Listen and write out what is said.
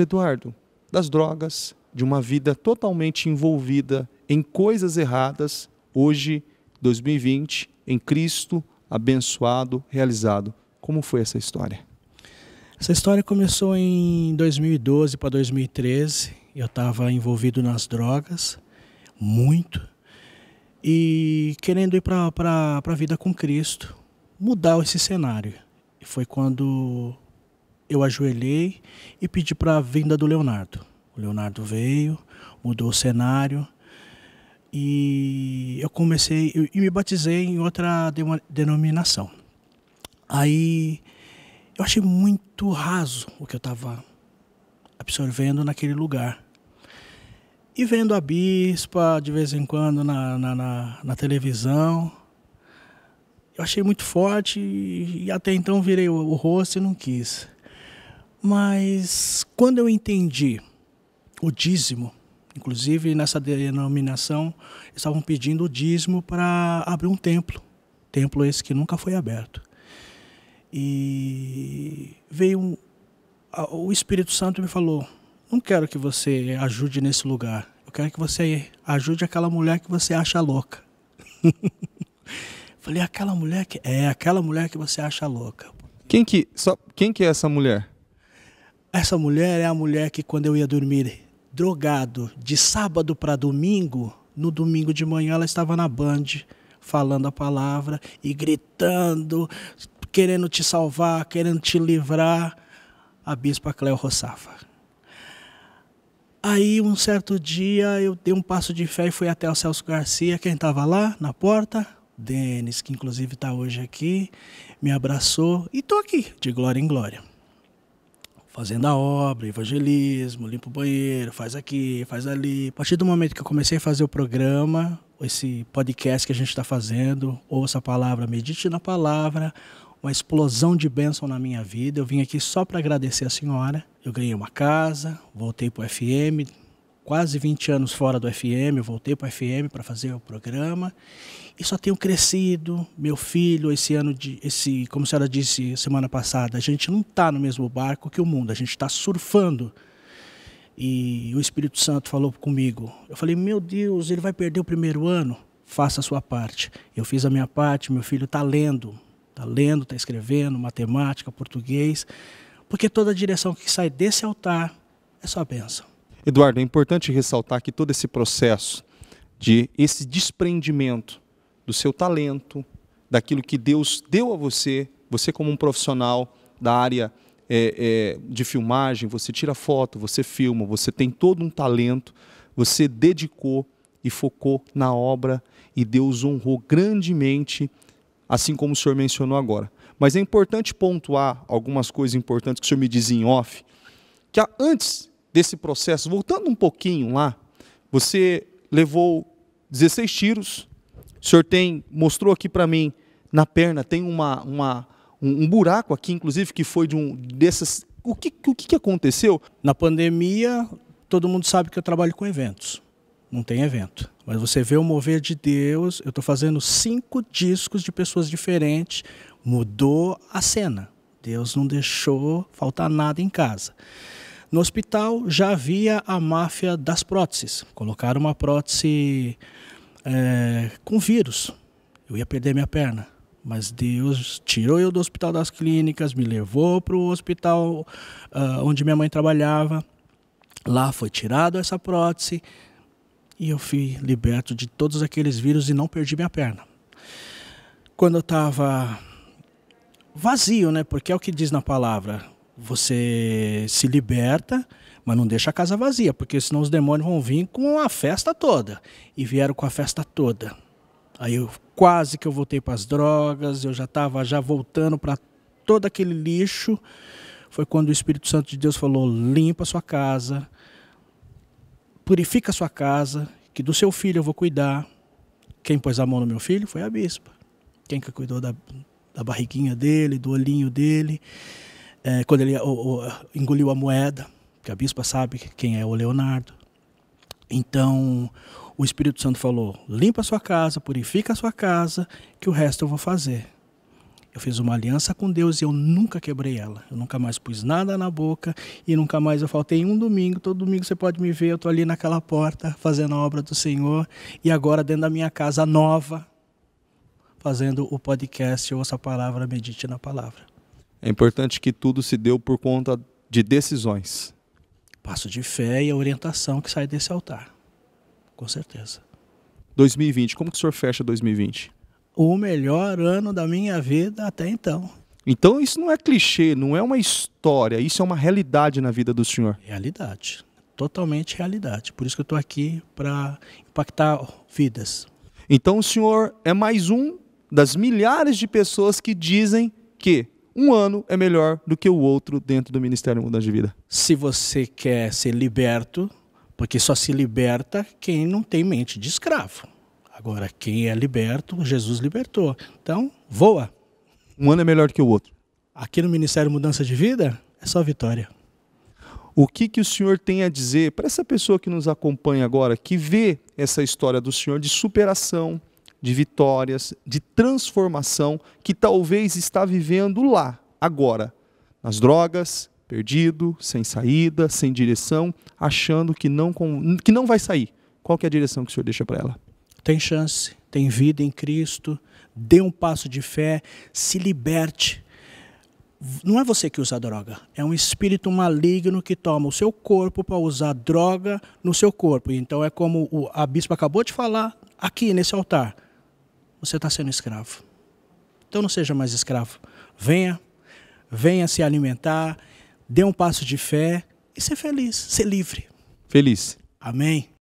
Eduardo? Das drogas, de uma vida totalmente envolvida em coisas erradas, hoje, 2020, em Cristo, abençoado, realizado. Como foi essa história? Essa história começou em 2012 para 2013. Eu estava envolvido nas drogas, muito, e querendo ir para a vida com Cristo, mudar esse cenário. E foi quando eu ajoelhei e pedi para a vinda do Leonardo. O Leonardo veio, mudou o cenário e eu comecei e me batizei em outra de denominação. Aí eu achei muito raso o que eu estava absorvendo naquele lugar. E vendo a bispa de vez em quando na, na, na, na televisão, eu achei muito forte e até então virei o, o rosto e não quis. Mas quando eu entendi o dízimo, inclusive nessa denominação estavam pedindo o dízimo para abrir um templo, templo esse que nunca foi aberto. E veio um, o Espírito Santo me falou: "Não quero que você ajude nesse lugar. Eu quero que você ajude aquela mulher que você acha louca." Falei: "Aquela mulher que é aquela mulher que você acha louca." Quem que só quem que é essa mulher? Essa mulher é a mulher que quando eu ia dormir drogado de sábado para domingo, no domingo de manhã ela estava na Band falando a palavra e gritando, querendo te salvar, querendo te livrar, a bispa Cléo Roçafa. Aí, um certo dia, eu dei um passo de fé e fui até o Celso Garcia. Quem estava lá na porta? Denis, que inclusive está hoje aqui, me abraçou e estou aqui, de glória em glória fazendo a obra, evangelismo, limpa o banheiro, faz aqui, faz ali. A partir do momento que eu comecei a fazer o programa, esse podcast que a gente está fazendo, ouça a palavra, medite na palavra, uma explosão de bênção na minha vida. Eu vim aqui só para agradecer a senhora. Eu ganhei uma casa, voltei para o FM, quase 20 anos fora do FM, eu voltei para o FM para fazer o programa e só tenho crescido. Meu filho, esse ano de, esse, como a senhora disse semana passada, a gente não está no mesmo barco que o mundo, a gente está surfando. E o Espírito Santo falou comigo. Eu falei, meu Deus, ele vai perder o primeiro ano. Faça a sua parte. Eu fiz a minha parte. Meu filho está lendo, está lendo, está escrevendo, matemática, português, porque toda direção que sai desse altar é só bênção. Eduardo, é importante ressaltar que todo esse processo de esse desprendimento do seu talento, daquilo que Deus deu a você, você como um profissional da área é, é, de filmagem, você tira foto, você filma, você tem todo um talento, você dedicou e focou na obra e Deus honrou grandemente, assim como o senhor mencionou agora. Mas é importante pontuar algumas coisas importantes que o senhor me diz em off, que antes desse processo, voltando um pouquinho lá, você levou 16 tiros, o senhor tem, mostrou aqui para mim, na perna tem uma, uma, um, um, buraco aqui, inclusive, que foi de um dessas. O que, o que aconteceu? Na pandemia, todo mundo sabe que eu trabalho com eventos. Não tem evento. Mas você vê o mover de Deus. Eu estou fazendo cinco discos de pessoas diferentes. Mudou a cena. Deus não deixou faltar nada em casa. No hospital já havia a máfia das próteses. Colocaram uma prótese é, com vírus. Eu ia perder minha perna. Mas Deus tirou eu do hospital das clínicas, me levou para o hospital uh, onde minha mãe trabalhava. Lá foi tirado essa prótese e eu fui liberto de todos aqueles vírus e não perdi minha perna. Quando eu estava vazio, né? Porque é o que diz na palavra você se liberta, mas não deixa a casa vazia, porque senão os demônios vão vir com a festa toda. E vieram com a festa toda. Aí eu quase que eu voltei para as drogas, eu já estava já voltando para todo aquele lixo. Foi quando o Espírito Santo de Deus falou: limpa a sua casa, purifica a sua casa, que do seu filho eu vou cuidar. Quem pôs a mão no meu filho foi a bispa. Quem que cuidou da, da barriguinha dele, do olhinho dele é, quando ele o, o, engoliu a moeda, que a bispa sabe quem é o Leonardo. Então, o Espírito Santo falou: limpa a sua casa, purifica a sua casa, que o resto eu vou fazer. Eu fiz uma aliança com Deus e eu nunca quebrei ela. Eu nunca mais pus nada na boca e nunca mais eu faltei um domingo. Todo domingo você pode me ver, eu estou ali naquela porta fazendo a obra do Senhor e agora dentro da minha casa nova, fazendo o podcast ou essa palavra, medite na palavra. É importante que tudo se deu por conta de decisões. Passo de fé e a orientação que sai desse altar. Com certeza. 2020, como que o senhor fecha 2020? O melhor ano da minha vida até então. Então isso não é clichê, não é uma história, isso é uma realidade na vida do senhor. Realidade, totalmente realidade. Por isso que eu estou aqui para impactar vidas. Então o senhor é mais um das milhares de pessoas que dizem que um ano é melhor do que o outro dentro do Ministério Mudança de Vida. Se você quer ser liberto, porque só se liberta quem não tem mente de escravo. Agora, quem é liberto, Jesus libertou. Então, voa. Um ano é melhor do que o outro. Aqui no Ministério Mudança de Vida, é só vitória. O que, que o senhor tem a dizer para essa pessoa que nos acompanha agora, que vê essa história do senhor de superação, de vitórias, de transformação que talvez está vivendo lá, agora, nas drogas, perdido, sem saída, sem direção, achando que não, que não vai sair. Qual é a direção que o senhor deixa para ela? Tem chance, tem vida em Cristo, dê um passo de fé, se liberte. Não é você que usa droga, é um espírito maligno que toma o seu corpo para usar droga no seu corpo. Então é como a bispo acabou de falar aqui nesse altar você está sendo escravo. Então não seja mais escravo. Venha, venha se alimentar, dê um passo de fé e ser feliz, ser livre. Feliz. Amém.